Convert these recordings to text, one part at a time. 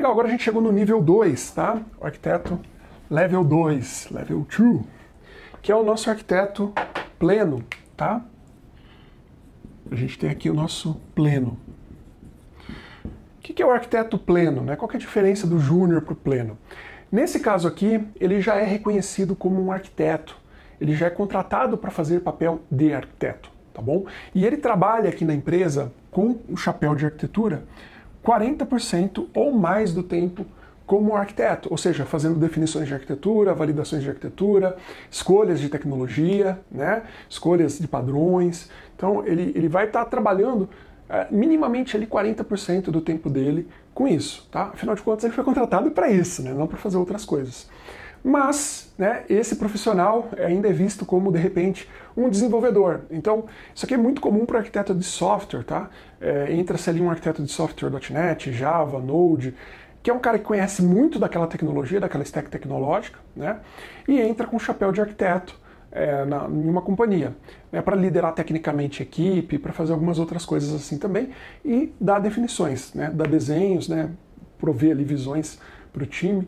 Legal, agora a gente chegou no nível 2, tá? O arquiteto level 2, level 2, que é o nosso arquiteto pleno, tá? A gente tem aqui o nosso pleno. O que é o arquiteto pleno? Né? Qual é a diferença do júnior para o pleno? Nesse caso aqui, ele já é reconhecido como um arquiteto. Ele já é contratado para fazer papel de arquiteto, tá bom? E ele trabalha aqui na empresa com o chapéu de arquitetura 40% ou mais do tempo como arquiteto, ou seja, fazendo definições de arquitetura, validações de arquitetura, escolhas de tecnologia, né? escolhas de padrões. Então, ele, ele vai estar tá trabalhando é, minimamente ali 40% do tempo dele com isso, tá? Afinal de contas, ele foi contratado para isso, né? Não para fazer outras coisas mas né, esse profissional ainda é visto como, de repente, um desenvolvedor. Então, isso aqui é muito comum para arquiteto de software, tá? É, Entra-se ali um arquiteto de software.NET, Java, Node, que é um cara que conhece muito daquela tecnologia, daquela stack tecnológica, né? E entra com o chapéu de arquiteto é, na, em uma companhia, né? Para liderar tecnicamente a equipe, para fazer algumas outras coisas assim também e dar definições, né? Dar desenhos, né? Prover ali visões para o time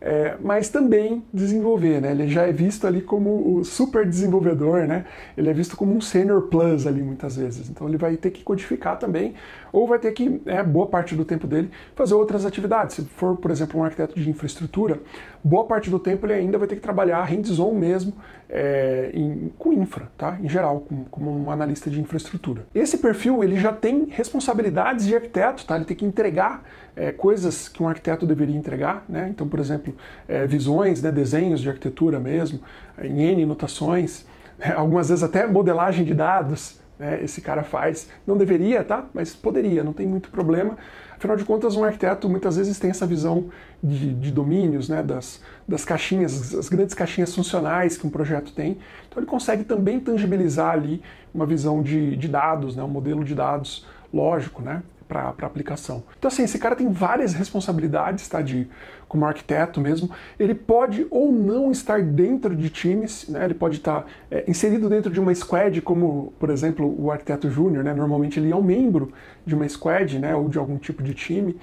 é, mas também desenvolver, né? Ele já é visto ali como o super desenvolvedor, né? Ele é visto como um senior plus ali muitas vezes. Então ele vai ter que codificar também, ou vai ter que, é, boa parte do tempo dele, fazer outras atividades. Se for, por exemplo, um arquiteto de infraestrutura, boa parte do tempo ele ainda vai ter que trabalhar hands-on mesmo é, em, com infra, tá? Em geral, como com um analista de infraestrutura. Esse perfil, ele já tem responsabilidades de arquiteto, tá? Ele tem que entregar é, coisas que um arquiteto deveria entregar, né? Então, por exemplo, é, visões, né? desenhos de arquitetura mesmo, é, em N notações, né? algumas vezes até modelagem de dados, né? esse cara faz. Não deveria, tá? Mas poderia, não tem muito problema. Afinal de contas, um arquiteto muitas vezes tem essa visão de, de domínios, né? Das, das caixinhas, as grandes caixinhas funcionais que um projeto tem. Então, ele consegue também tangibilizar ali uma visão de, de dados, né? Um modelo de dados lógico, né? para aplicação. Então, assim, esse cara tem várias responsabilidades, tá? De, como arquiteto mesmo, ele pode ou não estar dentro de times, né? Ele pode estar tá, é, inserido dentro de uma squad, como, por exemplo, o arquiteto júnior, né? Normalmente ele é um membro de uma squad, né? Ou de algum tipo de time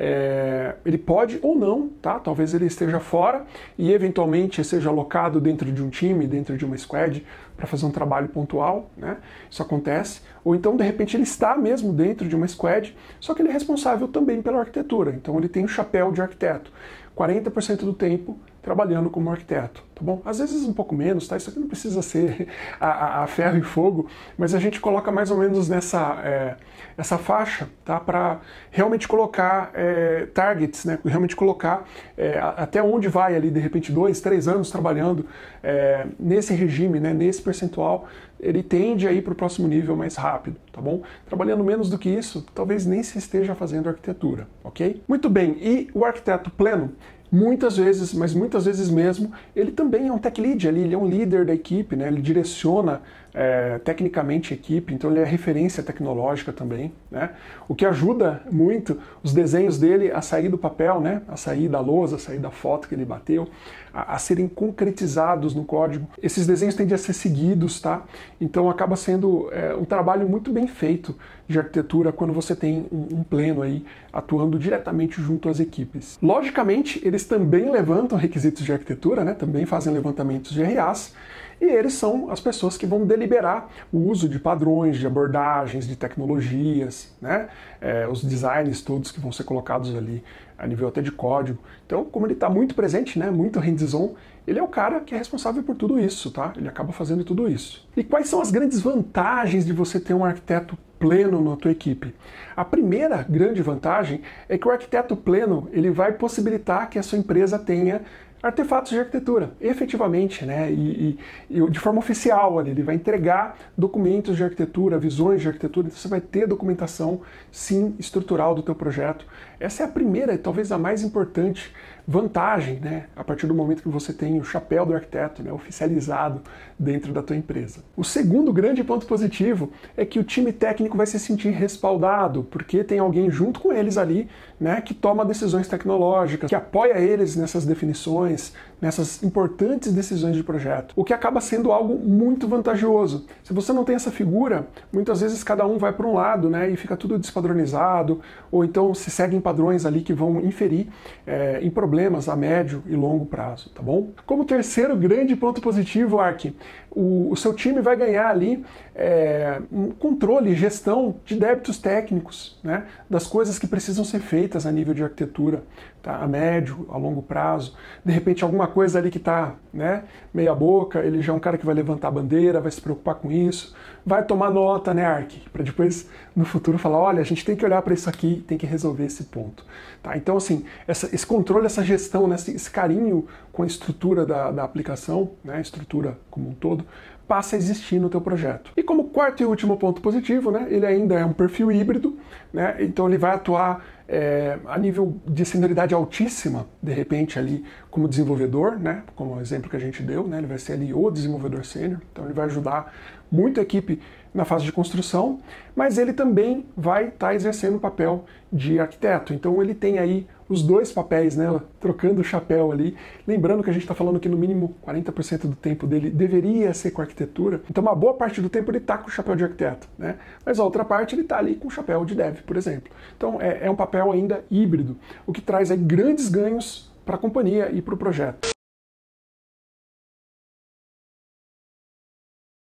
é, ele pode ou não, tá? Talvez ele esteja fora e eventualmente seja alocado dentro de um time, dentro de uma squad, para fazer um trabalho pontual, né? Isso acontece. Ou então, de repente, ele está mesmo dentro de uma squad, só que ele é responsável também pela arquitetura. Então, ele tem o um chapéu de arquiteto. 40% do tempo trabalhando como arquiteto, tá bom? Às vezes um pouco menos, tá? Isso aqui não precisa ser a, a, a ferro e fogo, mas a gente coloca mais ou menos nessa... É, essa faixa tá, para realmente colocar é, targets, né, realmente colocar é, até onde vai ali, de repente, dois, três anos trabalhando é, nesse regime, né, nesse percentual, ele tende aí para o próximo nível mais rápido, tá bom? Trabalhando menos do que isso, talvez nem se esteja fazendo arquitetura, ok? Muito bem, e o arquiteto pleno, muitas vezes, mas muitas vezes mesmo, ele também é um tech lead ali, ele é um líder da equipe, né? Ele direciona é, tecnicamente equipe, então ele é referência tecnológica também, né? O que ajuda muito os desenhos dele a sair do papel, né? A sair da lousa, a sair da foto que ele bateu, a, a serem concretizados no código. Esses desenhos tendem a ser seguidos, tá? Então acaba sendo é, um trabalho muito bem feito de arquitetura quando você tem um, um pleno aí atuando diretamente junto às equipes. Logicamente, eles também levantam requisitos de arquitetura, né? Também fazem levantamentos de RAs e eles são as pessoas que vão deliberar o uso de padrões, de abordagens, de tecnologias, né? É, os designs todos que vão ser colocados ali a nível até de código. Então, como ele está muito presente, né, muito hands-on, ele é o cara que é responsável por tudo isso, tá? Ele acaba fazendo tudo isso. E quais são as grandes vantagens de você ter um arquiteto pleno na tua equipe? A primeira grande vantagem é que o arquiteto pleno ele vai possibilitar que a sua empresa tenha artefatos de arquitetura, efetivamente, né? E, e, e, de forma oficial, olha, ele vai entregar documentos de arquitetura, visões de arquitetura, então você vai ter documentação, sim, estrutural do teu projeto. Essa é a primeira e talvez a mais importante vantagem, né, a partir do momento que você tem o chapéu do arquiteto, né, oficializado dentro da tua empresa. O segundo grande ponto positivo é que o time técnico vai se sentir respaldado, porque tem alguém junto com eles ali, né, que toma decisões tecnológicas, que apoia eles nessas definições, nessas importantes decisões de projeto, o que acaba sendo algo muito vantajoso. Se você não tem essa figura, muitas vezes cada um vai para um lado, né, e fica tudo despadronizado, ou então se seguem padrões ali que vão inferir é, em problemas problemas a médio e longo prazo, tá bom? Como terceiro grande ponto positivo, Ark, o, o seu time vai ganhar ali é, um controle e gestão de débitos técnicos, né? Das coisas que precisam ser feitas a nível de arquitetura, tá? A médio, a longo prazo. De repente, alguma coisa ali que tá, né? Meia boca, ele já é um cara que vai levantar a bandeira, vai se preocupar com isso, vai tomar nota, né, Ark? Para depois, no futuro, falar, olha, a gente tem que olhar para isso aqui, tem que resolver esse ponto, tá? Então, assim, essa, esse controle, essa gestão, nesse, né, esse carinho com a estrutura da, da aplicação, né, a estrutura como um todo, passa a existir no teu projeto. E como quarto e último ponto positivo, né, ele ainda é um perfil híbrido, né, então ele vai atuar é, a nível de senioridade altíssima, de repente ali como desenvolvedor, né, como o exemplo que a gente deu, né, ele vai ser ali o desenvolvedor sênior, então ele vai ajudar muito a equipe na fase de construção, mas ele também vai estar tá exercendo o papel de arquiteto, então ele tem aí os dois papéis, nela né, Trocando o chapéu ali. Lembrando que a gente está falando que no mínimo 40% do tempo dele deveria ser com arquitetura. Então, uma boa parte do tempo ele está com o chapéu de arquiteto, né? Mas a outra parte ele está ali com o chapéu de dev, por exemplo. Então, é, é um papel ainda híbrido, o que traz aí grandes ganhos para a companhia e para o projeto.